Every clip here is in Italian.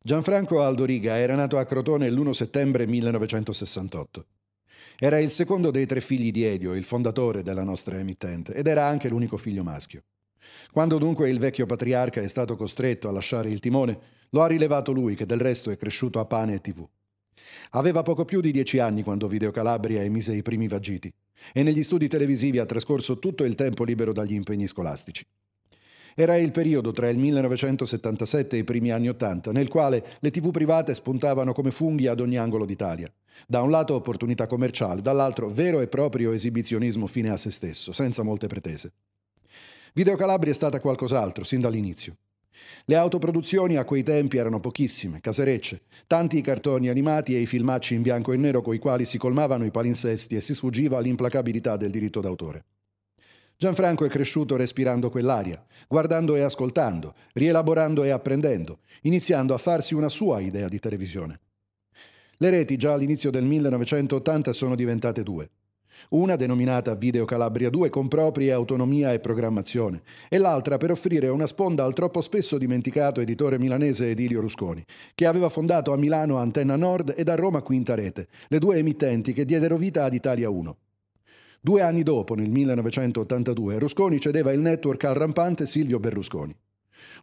Gianfranco Aldoriga era nato a Crotone l'1 settembre 1968. Era il secondo dei tre figli di Elio, il fondatore della nostra emittente, ed era anche l'unico figlio maschio. Quando dunque il vecchio patriarca è stato costretto a lasciare il timone, lo ha rilevato lui, che del resto è cresciuto a pane e tv. Aveva poco più di dieci anni quando Video Calabria emise i primi vagiti e negli studi televisivi ha trascorso tutto il tempo libero dagli impegni scolastici. Era il periodo tra il 1977 e i primi anni Ottanta, nel quale le tv private spuntavano come funghi ad ogni angolo d'Italia. Da un lato opportunità commerciale, dall'altro vero e proprio esibizionismo fine a se stesso, senza molte pretese. Video Calabria è stata qualcos'altro, sin dall'inizio. Le autoproduzioni a quei tempi erano pochissime, caserecce, tanti i cartoni animati e i filmacci in bianco e nero coi quali si colmavano i palinsesti e si sfuggiva all'implacabilità del diritto d'autore. Gianfranco è cresciuto respirando quell'aria, guardando e ascoltando, rielaborando e apprendendo, iniziando a farsi una sua idea di televisione. Le reti già all'inizio del 1980 sono diventate due. Una denominata Video Calabria 2 con propria autonomia e programmazione e l'altra per offrire una sponda al troppo spesso dimenticato editore milanese Edilio Rusconi, che aveva fondato a Milano Antenna Nord ed a Roma Quinta Rete, le due emittenti che diedero vita ad Italia 1. Due anni dopo, nel 1982, Rusconi cedeva il network al rampante Silvio Berlusconi.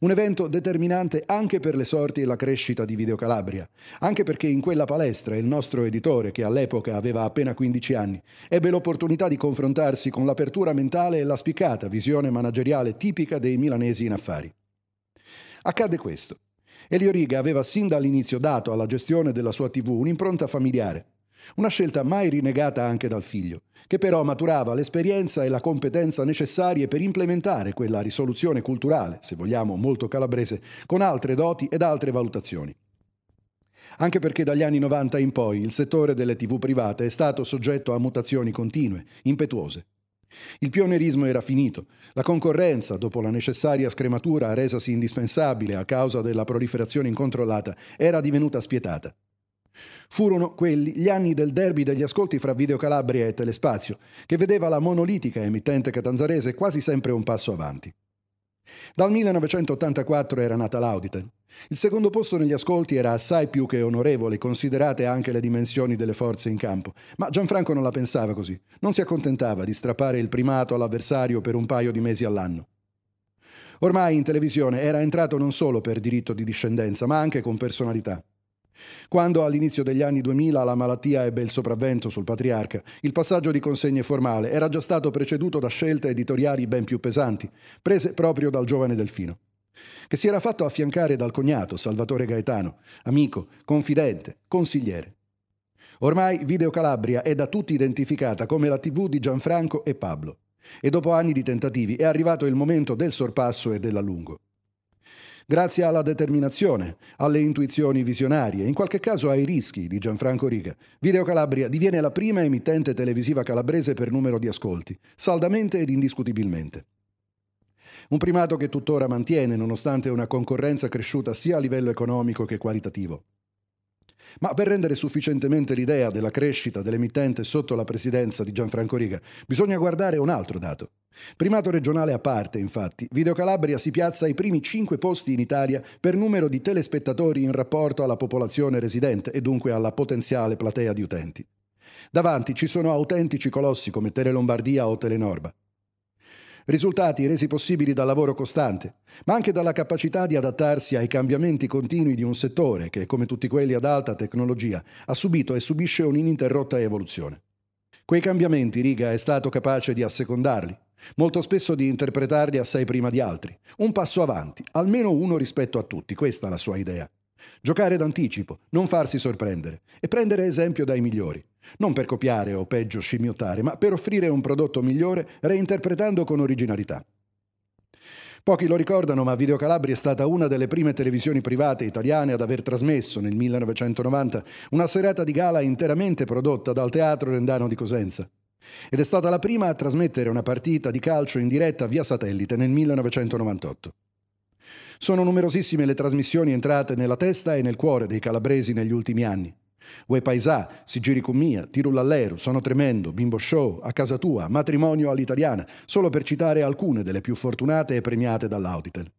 Un evento determinante anche per le sorti e la crescita di Video Calabria, anche perché in quella palestra il nostro editore, che all'epoca aveva appena 15 anni, ebbe l'opportunità di confrontarsi con l'apertura mentale e la spiccata visione manageriale tipica dei milanesi in affari. Accadde questo. Elio Riga aveva sin dall'inizio dato alla gestione della sua TV un'impronta familiare, una scelta mai rinnegata anche dal figlio, che però maturava l'esperienza e la competenza necessarie per implementare quella risoluzione culturale, se vogliamo molto calabrese, con altre doti ed altre valutazioni anche perché dagli anni 90 in poi il settore delle tv private è stato soggetto a mutazioni continue, impetuose. Il pionerismo era finito, la concorrenza, dopo la necessaria scrematura resasi indispensabile a causa della proliferazione incontrollata, era divenuta spietata. Furono quelli gli anni del derby degli ascolti fra Video Calabria e Telespazio, che vedeva la monolitica emittente catanzarese quasi sempre un passo avanti. Dal 1984 era nata l'Auditel. Il secondo posto negli ascolti era assai più che onorevole, considerate anche le dimensioni delle forze in campo, ma Gianfranco non la pensava così, non si accontentava di strappare il primato all'avversario per un paio di mesi all'anno. Ormai in televisione era entrato non solo per diritto di discendenza, ma anche con personalità. Quando all'inizio degli anni 2000 la malattia ebbe il sopravvento sul patriarca, il passaggio di consegne formale era già stato preceduto da scelte editoriali ben più pesanti, prese proprio dal giovane Delfino, che si era fatto affiancare dal cognato Salvatore Gaetano, amico, confidente, consigliere. Ormai Video Calabria è da tutti identificata come la TV di Gianfranco e Pablo. E dopo anni di tentativi è arrivato il momento del sorpasso e dell'allungo grazie alla determinazione, alle intuizioni visionarie, in qualche caso ai rischi di Gianfranco Riga. Video Calabria diviene la prima emittente televisiva calabrese per numero di ascolti, saldamente ed indiscutibilmente. Un primato che tuttora mantiene nonostante una concorrenza cresciuta sia a livello economico che qualitativo. Ma per rendere sufficientemente l'idea della crescita dell'emittente sotto la presidenza di Gianfranco Riga, bisogna guardare un altro dato. Primato regionale a parte, infatti, Video Calabria si piazza ai primi 5 posti in Italia per numero di telespettatori in rapporto alla popolazione residente e dunque alla potenziale platea di utenti. Davanti ci sono autentici colossi come Tele Lombardia o Telenorba. Risultati resi possibili dal lavoro costante, ma anche dalla capacità di adattarsi ai cambiamenti continui di un settore che, come tutti quelli ad alta tecnologia, ha subito e subisce un'ininterrotta evoluzione. Quei cambiamenti, riga, è stato capace di assecondarli, Molto spesso di interpretarli assai prima di altri. Un passo avanti, almeno uno rispetto a tutti, questa è la sua idea. Giocare d'anticipo, non farsi sorprendere e prendere esempio dai migliori. Non per copiare o peggio scimmiottare, ma per offrire un prodotto migliore reinterpretando con originalità. Pochi lo ricordano, ma Video Calabria è stata una delle prime televisioni private italiane ad aver trasmesso nel 1990 una serata di gala interamente prodotta dal Teatro Rendano di Cosenza ed è stata la prima a trasmettere una partita di calcio in diretta via satellite nel 1998. Sono numerosissime le trasmissioni entrate nella testa e nel cuore dei calabresi negli ultimi anni. Ue Paisà, Sigiri Cummia, Mia, Sono Tremendo, Bimbo Show, A Casa Tua, Matrimonio all'Italiana, solo per citare alcune delle più fortunate e premiate dall'Auditel.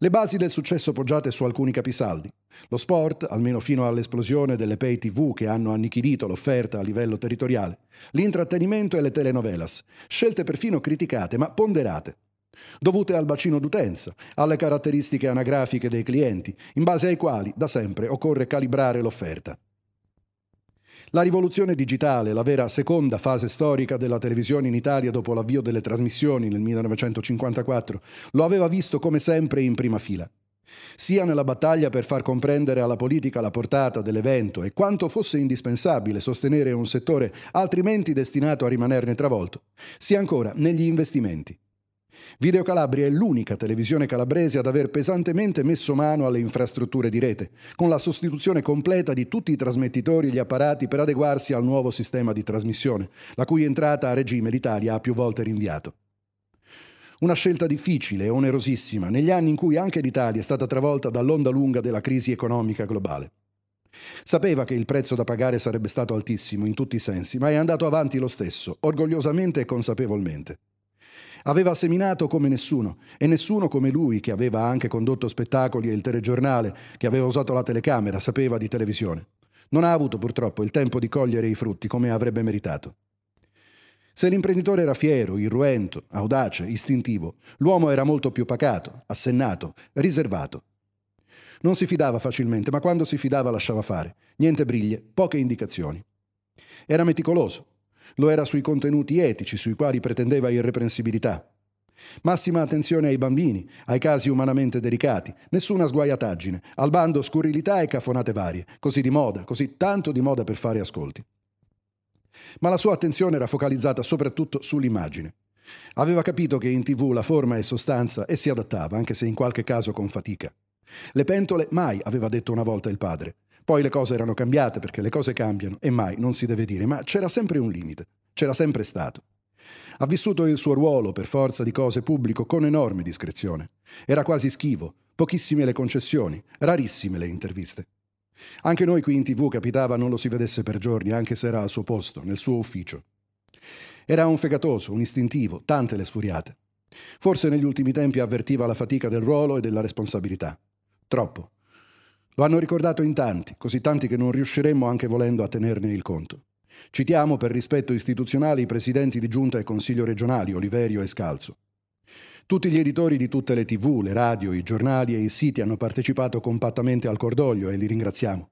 Le basi del successo poggiate su alcuni capisaldi. Lo sport, almeno fino all'esplosione delle pay TV che hanno annichilito l'offerta a livello territoriale, l'intrattenimento e le telenovelas, scelte perfino criticate ma ponderate, dovute al bacino d'utenza, alle caratteristiche anagrafiche dei clienti, in base ai quali da sempre occorre calibrare l'offerta. La rivoluzione digitale, la vera seconda fase storica della televisione in Italia dopo l'avvio delle trasmissioni nel 1954, lo aveva visto come sempre in prima fila. Sia nella battaglia per far comprendere alla politica la portata dell'evento e quanto fosse indispensabile sostenere un settore altrimenti destinato a rimanerne travolto, sia ancora negli investimenti. Video Calabria è l'unica televisione calabrese ad aver pesantemente messo mano alle infrastrutture di rete, con la sostituzione completa di tutti i trasmettitori e gli apparati per adeguarsi al nuovo sistema di trasmissione, la cui entrata a regime l'Italia ha più volte rinviato. Una scelta difficile e onerosissima negli anni in cui anche l'Italia è stata travolta dall'onda lunga della crisi economica globale. Sapeva che il prezzo da pagare sarebbe stato altissimo in tutti i sensi, ma è andato avanti lo stesso, orgogliosamente e consapevolmente. Aveva seminato come nessuno e nessuno come lui, che aveva anche condotto spettacoli e il telegiornale, che aveva usato la telecamera, sapeva di televisione. Non ha avuto purtroppo il tempo di cogliere i frutti come avrebbe meritato. Se l'imprenditore era fiero, irruento, audace, istintivo, l'uomo era molto più pacato, assennato, riservato. Non si fidava facilmente, ma quando si fidava lasciava fare. Niente briglie, poche indicazioni. Era meticoloso, lo era sui contenuti etici sui quali pretendeva irreprensibilità. Massima attenzione ai bambini, ai casi umanamente delicati, nessuna sguaiataggine, al bando scurrilità e cafonate varie, così di moda, così tanto di moda per fare ascolti. Ma la sua attenzione era focalizzata soprattutto sull'immagine. Aveva capito che in tv la forma è sostanza e si adattava, anche se in qualche caso con fatica. Le pentole mai, aveva detto una volta il padre. Poi le cose erano cambiate perché le cose cambiano e mai non si deve dire, ma c'era sempre un limite, c'era sempre stato. Ha vissuto il suo ruolo, per forza di cose pubblico, con enorme discrezione. Era quasi schivo, pochissime le concessioni, rarissime le interviste. Anche noi qui in tv capitava non lo si vedesse per giorni, anche se era al suo posto, nel suo ufficio. Era un fegatoso, un istintivo, tante le sfuriate. Forse negli ultimi tempi avvertiva la fatica del ruolo e della responsabilità. Troppo, lo hanno ricordato in tanti, così tanti che non riusciremmo anche volendo a tenerne il conto. Citiamo per rispetto istituzionale i presidenti di giunta e consiglio regionali, Oliverio e Scalzo. Tutti gli editori di tutte le tv, le radio, i giornali e i siti hanno partecipato compattamente al cordoglio e li ringraziamo.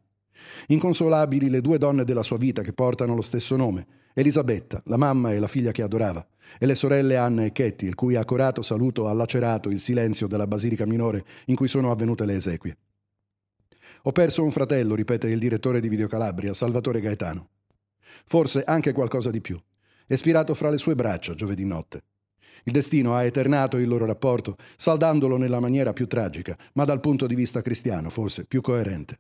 Inconsolabili le due donne della sua vita che portano lo stesso nome, Elisabetta, la mamma e la figlia che adorava, e le sorelle Anna e Ketty, il cui accorato saluto ha lacerato il silenzio della basilica minore in cui sono avvenute le esequie. Ho perso un fratello, ripete il direttore di Videocalabria, Salvatore Gaetano. Forse anche qualcosa di più. Espirato fra le sue braccia giovedì notte. Il destino ha eternato il loro rapporto, saldandolo nella maniera più tragica, ma dal punto di vista cristiano forse più coerente.